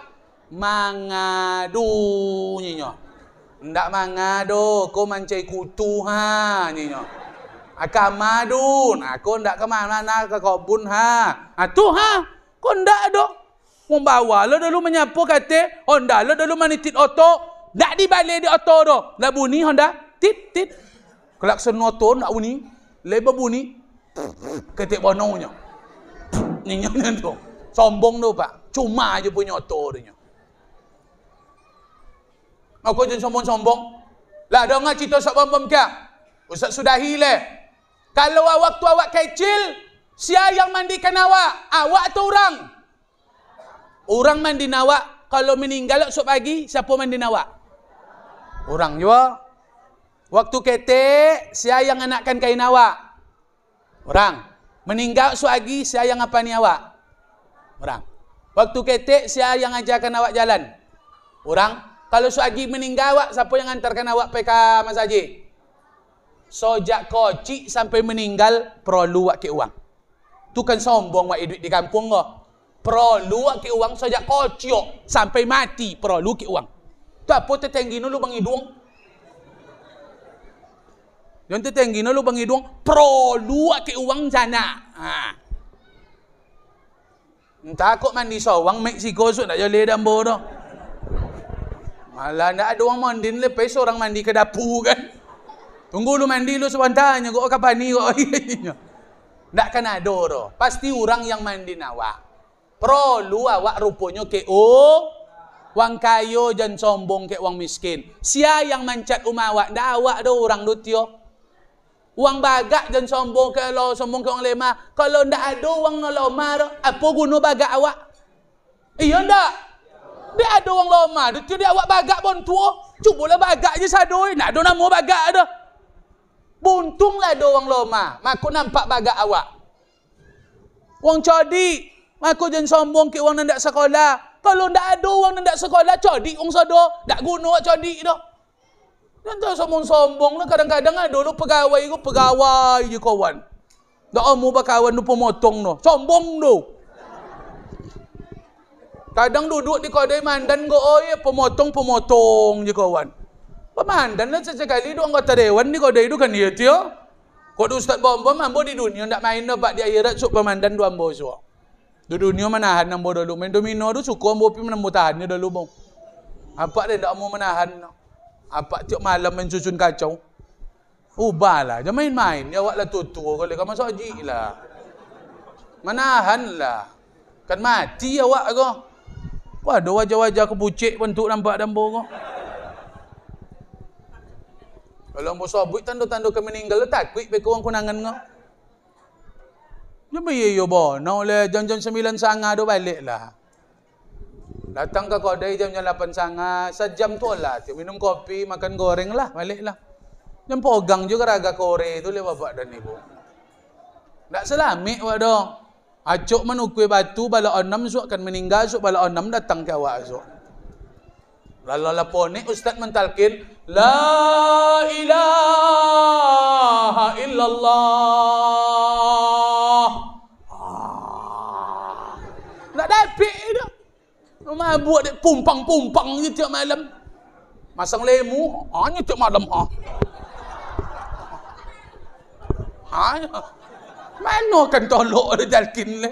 S1: mangadu nyinyo. Ndak mangado, kau mancai kutu ha nyinyo akan madu. Nah, kau tidak ke mana nak ke kau pun ha. Ha tu ha. Kau tidak dok. Membawa lo dulu menyapu kata Honda lo dulu mana tit auto. Tak dibalik di auto tu. Nak bunyi Honda. Tit tit. Kelak senua tu nak bunyi. Lebih bunyi. Ketik bonongnya. Ninyanya itu Sombong tu pak. Cuma aja punya auto tu. Aku jangan sombong-sombong. Lah dengar cerita sok bom-bom kia. Ustaz sudah hilang. Kalau waktu awak kecil, siapa yang mandikan awak? Awak atau orang? Orang mandi awak. Kalau meninggal esok pagi, siapa mandi awak? Orang juga. Ya. Waktu ketik, siapa yang anakkan kain awak? Orang. Meninggal esok pagi, siapa yang apa ni awak? Orang. Waktu ketik, siapa yang ajarkan awak jalan? Orang. Kalau esok pagi meninggal awak, siapa yang antarkan awak ke masjid? sejak kecil sampai meninggal perlu wak keuang. uang. Tu kan sombong wak duit di kampung ke? Perlu wak keuang uang sejak kecil sampai mati perlu keuang. uang. Tu apa tetenggi lu bang hidung? Yang tetenggi lu bang hidung perlu wak keuang jana. sana. Ha. Entah kok mandi sawang Meksiko sudah nak jadi dan dah. Malah nak ada orang mandi lepas orang mandi ke dapur kan. Tunggu lu mandi lu tanya Gua kapan ni? Tak kena doro. Pasti orang yang mandi awak. Pro lu awak rupanya ke oh. Wang kayo dan sombong ke wang miskin. Sia yang mancat umah awak. Dah awak ada orang lu tiok. Uang bagak dan sombong ke lo, sombong ke orang lema. Kalau ndak ada uang ngeloma, apa guna bagak awak? Iya ndak? Dia ada uang loma, dia, awak bagak pun Cuba Cubalah bagak je sadoi. Nak ada nama bagak ada. Buntunglah dua orang loma. Maku nampak bagak awak. Wong codik. Maku jangan sombong ke orang nak sekolah. Kalau tak ada orang nak sekolah, codik orang sodo. Tak guna orang codik tu. Dan tu sombong-sombong lah. Kadang-kadang ada lah dulu pegawai tu, pegawai je kawan. Tak mau berkawan tu pemotong tu. Sombong tu. Kadang duduk di kodai mandan kau, oh ya, pemotong-pemotong je kawan. Pemandan lah sekali hidup orang kata dewan ni kau dah hidup kan dia tiap. Kau tu ustaz bom bom mambo di dunia nak main pak di akhirat sup pemandan dua ambau suak. Di dunia menahan nampo dulu. Main domino tu suka ambau pun menampo tahan ni dulu bong. Apa dia nak mau menahan. Apa tiap malam mencucun kacau. Ubah lah. Jangan main-main. Ya awak lah tutup. Kalau kau masuk haji lah. Menahan lah. Kan mati awak kau. Wah, doa wajah-wajah kebucik pun tu nampak dambo kau. Kalau mau sabit tanda-tanda kau meninggal letak kuit pe orang kunangan ngah. Ya biye yo ba, nak le jam-jam 9 sanga do balik lah. Datang ke kedai jam-jam 8 sanga, sejam tu lah, tiap minum kopi, makan goreng lah, balik lah. Jam pogang juga raga kore tu le bapak dan ibu. Tak selamik wak dong. Acok man ukui batu, bala enam suak kan meninggal suak bala enam datang ke awak suak. Lala laponik, ustaz mentalkin, لا إله إلا الله Nak dapik tu. Rumah buat dia pumpang-pumpang je tiap malam. Masang lemu, ah, ni tiap malam. Ah. Ha. Mana kan tolok dia jalkin ni? Le?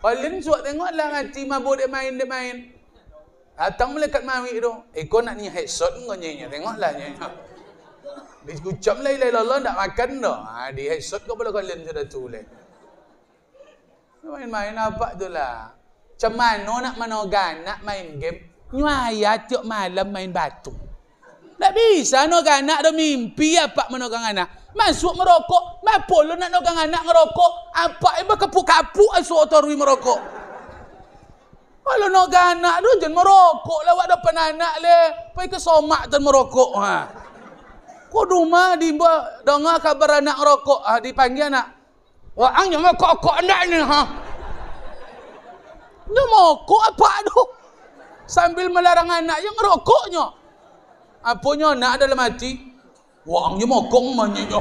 S1: Paling ni suat tengok lah hati kan, mabuk dia main, dia main. Atang mula kat mawik tu. Eh, kau nak ni headshot kau nyanyi. Tengok lah nyanyi. Dia ucap lah ilai lala nak makan tu. Ha, dia headshot kau pula kalian sudah tu le. Main-main apa tu lah. Macam mana nak menogan, nak main game. Ni ayah malam main batu. Tak bisa no anak do mimpi apa menogan anak. Masuk merokok. Apa lu nak dogang anak merokok? Apa yang berkepuk-kepuk asuk eh, otorui merokok? Kalau nak anak tu jangan merokok lah. Wadah depan anak le. Pergi ke somak tu merokok. Ha. Kau duma di dengar kabar anak merokok. Ha, dipanggil anak. Wah, angnya merokok anak ni. Ha. Dia merokok apa tu? Sambil melarang anak yang merokoknya. Apanya anak dalam hati? Wang je mau kong manye yo.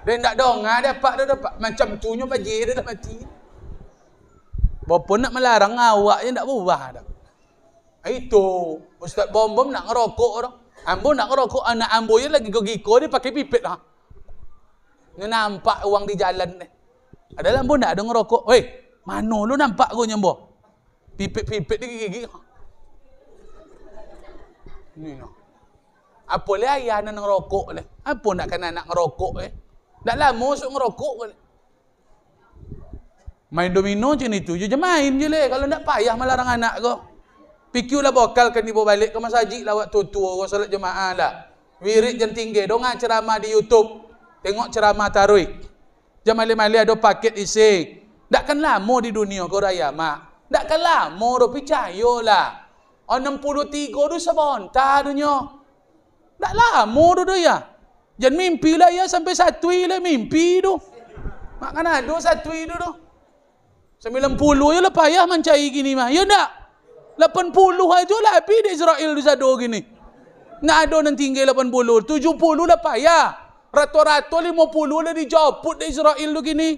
S1: Dia tak dengar dapat dia pak, macam tu nya bagi dia dah mati. Bapa nak melarang awak je tak berubah dah. Itu Ustaz Bom Bom nak ngerokok dah. Ambo nak ngerokok anak ambo je lagi gigiko dia pakai pipet dah. Ha? nampak uang di jalan ni. Adalah ambo nak ada ngerokok. Weh, mana lu nampak gonya ambo? Pipet-pipet dia gigi. Ha? ni no. Apa le ayah nak ngerokok le? Apa nak kena nak ngerokok eh? Dak lama sok ngerokok le. Main domino je ni tu. Je main je le. Kalau nak payah melarang anak kau. pikulah bokal kan ibu balik ke masjid lah waktu tu orang salat jemaah lah. Wirid yang tinggi. Dengar ceramah di Youtube. Tengok ceramah tarik. Jamali-mali ada paket isi. Takkan lama di dunia kau raya mak. Takkan lama orang percaya lah. 63 tu sabon. Tak adanya. Tak lama tu dia. Ya. Jangan mimpi lah ya sampai satu ila mimpi tu. Lah Mak ada satu ila tu. puluh ya lepas ya mencari gini mah. Ya tak? puluh aja lah api di Israel tu Zadu gini. Nak ada yang tinggal 80. 70 lepas ya. Rata-rata lima puluh lah dijawab di Israel tu gini.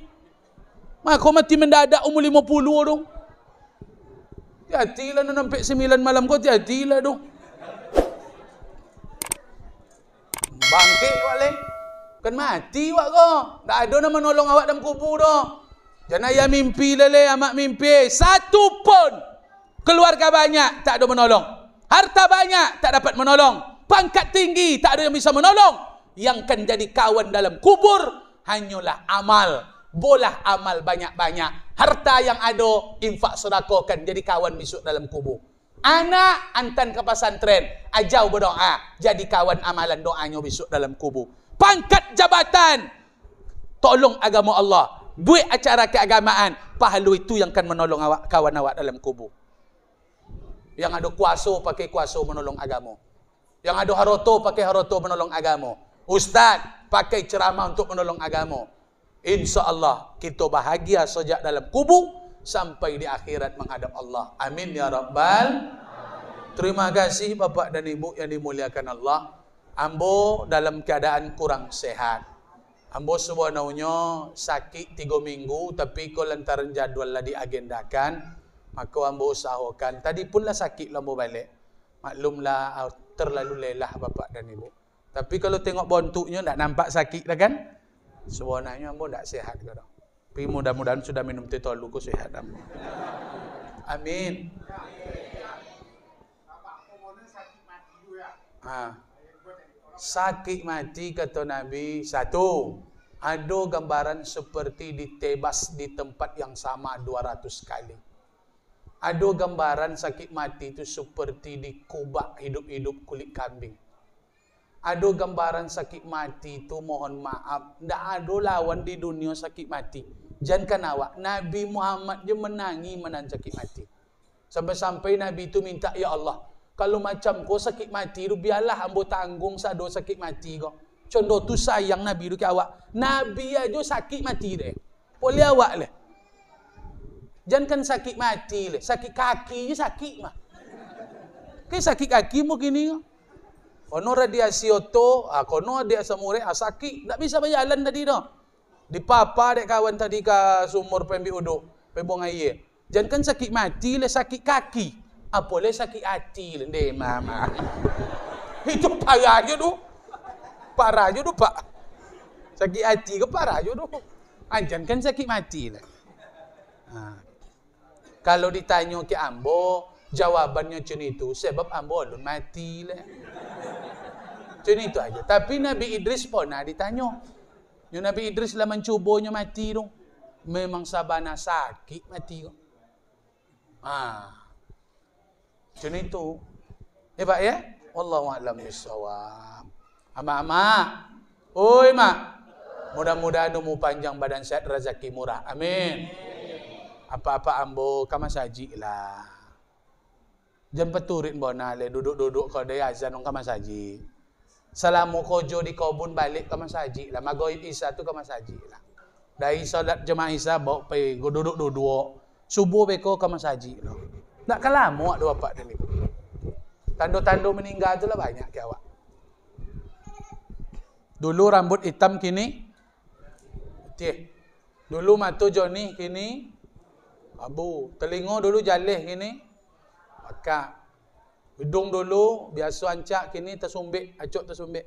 S1: Mak kau mati mendadak umur lima puluh tu. Hati-hatilah nak sampai sembilan malam kau, hati-hatilah tu. Bangkit awak leh. Bukan mati awak kau. Tak ada nak menolong awak dalam kubur tu. Jangan ayah mimpi lele, lah, leh, amat mimpi. Satu pun keluarga banyak tak ada menolong. Harta banyak tak dapat menolong. Pangkat tinggi tak ada yang bisa menolong. Yang akan jadi kawan dalam kubur hanyalah amal. Bolah amal banyak-banyak harta yang ada infak sedekahkan jadi kawan besok dalam kubur anak antan ke pesantren ajau berdoa ah, jadi kawan amalan doanya besok dalam kubur pangkat jabatan tolong agama Allah buat acara keagamaan pahlawan itu yang akan menolong awak kawan awak dalam kubur yang ada kuasa pakai kuasa menolong agama yang ada haroto pakai haroto menolong agama ustaz pakai ceramah untuk menolong agama InsyaAllah kita bahagia sejak dalam kubur sampai di akhirat menghadap Allah. Amin ya Rabbal. Terima kasih bapak dan ibu yang dimuliakan Allah. Ambo dalam keadaan kurang sehat. Ambo sebuah naunya sakit tiga minggu tapi kau lantaran jadual lah diagendakan. Maka ambo usahakan. Tadi pun lah sakit lah ambo balik. Maklumlah terlalu lelah bapak dan ibu. Tapi kalau tengok bontuknya tak nampak sakit lah kan? Sebuah anaknya pun tak ke dah. Tapi mudah-mudahan sudah minum teh tolu ku sihat dah. Amin. Amin. Ha. Sakit mati kata Nabi Satu Ada gambaran seperti ditebas di tempat yang sama 200 kali Ada gambaran sakit mati itu seperti dikubak hidup-hidup kulit kambing ada gambaran sakit mati tu mohon maaf tidak ada lawan di dunia sakit mati jangan awak nabi Muhammad je menangi menang sakit mati sampai-sampai nabi itu minta ya Allah kalau macam kau sakit mati tu biarlah hamba tanggung sado sakit mati kau Contoh tu sayang Nabi tu ke awak. Nabi aja sakit mati dia. Boleh awak lah. Jangan sakit mati lah. Sakit kaki je sakit mah. Kau sakit kaki mungkin ni. Kono dia sioto, ah kono dia semure asaki, ah, tak bisa berjalan tadi dah. Di papa dek kawan tadi ke sumur pembi uduk, pembong air. Jangan kan sakit mati le sakit kaki. Apa ah, le sakit hati le de mama. Itu parah je tu. Parah je tu pak. Sakit hati ke parah je tu. Ah, jangan kan sakit mati le. Kalau ditanya ke ambo, jawabannya macam itu sebab ambo ulun mati lah. Macam itu aja. Tapi Nabi Idris pun nak ditanya. Ya Nabi Idris lah mencubanya mati tu. Memang sabana sakit mati tu. Haa. Macam itu. Ya eh, Pak ya? Wallahu a'lam bisawab. Amak amak. Oi mak. Mudah-mudahan umur panjang badan sehat rezeki murah. Amin. Apa-apa ambo kamasajilah. Jam peturit mbak nak le duduk-duduk kau dia azan orang kau masajik. Salamu kojo di kobun balik kau masajik lah. Magoib Isa tu kau masajik lah. Dari solat jemaah Isa bawa pergi duduk-duduk. Subuh beko kau masajik lah. Nak kalah muak dua pak ni. Tando-tando meninggal tu lah banyak ke awak. Dulu rambut hitam kini. Tih. Dulu matu Joni kini. Abu. Telingo dulu jaleh kini. Kini pekat. Hidung dulu biasa ancak kini tersumbit, acok tersumbit.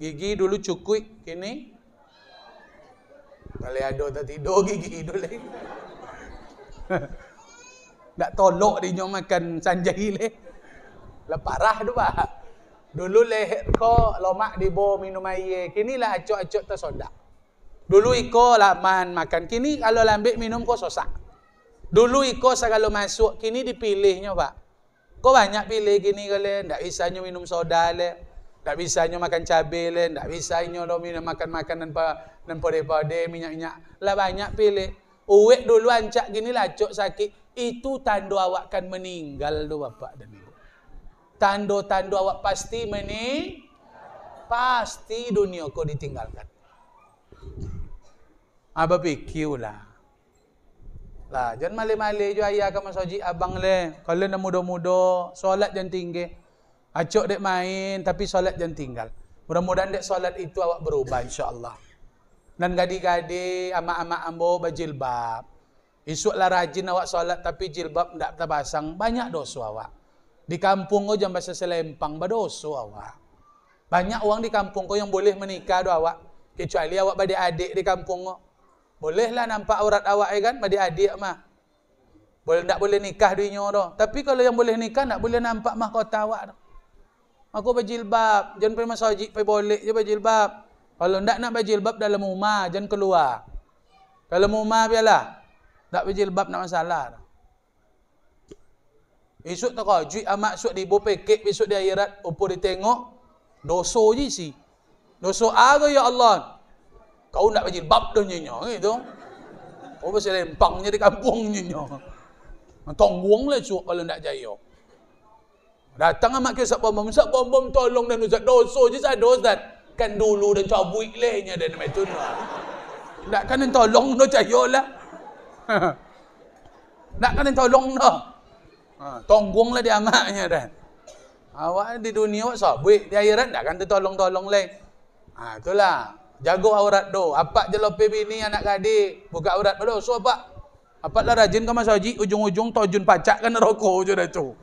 S1: Gigi dulu cukup kini. Kali ada tak tidur gigi dulu Nak tolok dia nyok makan sanjai leh. Lah parah tu pak. Dulu leh kau lemak di bawah minum air. Kini lah acok-acok tersodak. Dulu ikau lah makan. Kini kalau lambik minum kau sosak. Dulu iko segala masuk, kini dipilihnya pak. Kau banyak pilih gini kali, tak bisa minum soda le, tak bisa makan cabai le, tak bisa nyu minum makan makanan pak, dan pade pade minyak minyak. Lah banyak pilih. Uwek dulu ancak gini lah cok sakit. Itu tanda awak akan meninggal tu bapak dan ibu. Tanda-tanda awak pasti meni pasti dunia kau ditinggalkan. Apa pikirlah? Lah, jangan malai-malai je ayah ke masjid abang le. Kalau nak muda-muda, solat jangan tinggi. Acok dek main tapi solat jangan tinggal. Mudah-mudahan dek solat itu awak berubah insya-Allah. Nan gadi-gadi amak-amak ambo bajilbab. Esok lah rajin awak solat tapi jilbab ndak terpasang, banyak dosa awak. Di kampung ko jangan bahasa selempang, berdosa awak. Banyak orang di kampung ko yang boleh menikah do awak. Kecuali awak badi adik di kampung ko Bolehlah nampak aurat awak eh, kan, madi adik mah. Boleh tak boleh nikah duinyo tu. Tapi kalau yang boleh nikah tak boleh nampak mahkota awak tu. Aku berjilbab, jangan pergi masjid pergi boleh je berjilbab. Kalau ndak nak bajilbab dalam rumah, jangan keluar. Kalau rumah biarlah. Tak bajilbab nak masalah. Esok tak kau jui amak sok di bopekek esok di akhirat opo ditengok doso je si. Doso aga ya Allah. Kau nak bagi bab dah nyonya ha, gitu. Kau mesti lempangnya di kampung nyonya. Mentong ha, buang lah cuak kalau nak jaya. Datang amat kisah bom-bom. Ustaz bom-bom tolong dan Ustaz doso je saya dosa. Kan dulu dan cabut lehnya dan nama tu. Nak kan tolong dah jaya lah. nak kan tolong dah. Ha, tonggung lah dia amatnya dan. Awak di dunia awak sabit, di akhirat nak kan tolong-tolong leh, Ha, itulah. Jago aurat do. Apa je lopi lah bini anak gadik. Buka aurat do. So Apa Apak lah rajin ke kan masa haji. Ujung-ujung tojun pacak kan rokok je dah tu.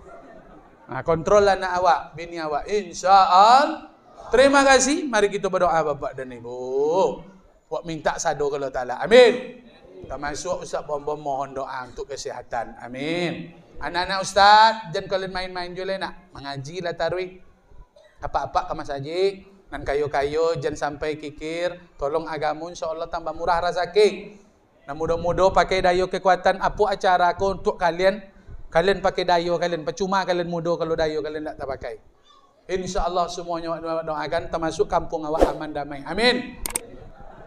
S1: Ha, kontrol anak awak. Bini awak. InsyaAllah. Terima kasih. Mari kita berdoa bapak dan ibu. Buat minta sadu kalau tak lah. Amin. Tak masuk Ustaz Bombom mohon doa untuk kesihatan. Amin. Anak-anak Ustaz, jangan kalian main-main je lah nak. Mengaji lah tarwi. Apa-apa ke Mas Haji? nan kayu kayu jangan sampai kikir tolong agamu Allah tambah murah rasa rezeki nah mudah-mudah pakai dayu kekuatan apa acara aku untuk kalian kalian pakai dayu kalian percuma kalian mudah kalau dayu kalian tak pakai Allah semuanya doakan termasuk kampung awak aman damai amin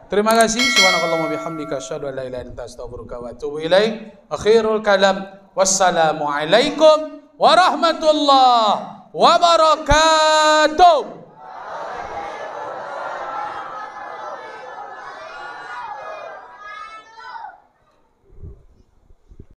S1: Terima kasih. Subhanallah wa bihamdika asyhadu an la ilaha illa wa atubu ilaik. Akhirul kalam. Wassalamu alaikum warahmatullahi wabarakatuh.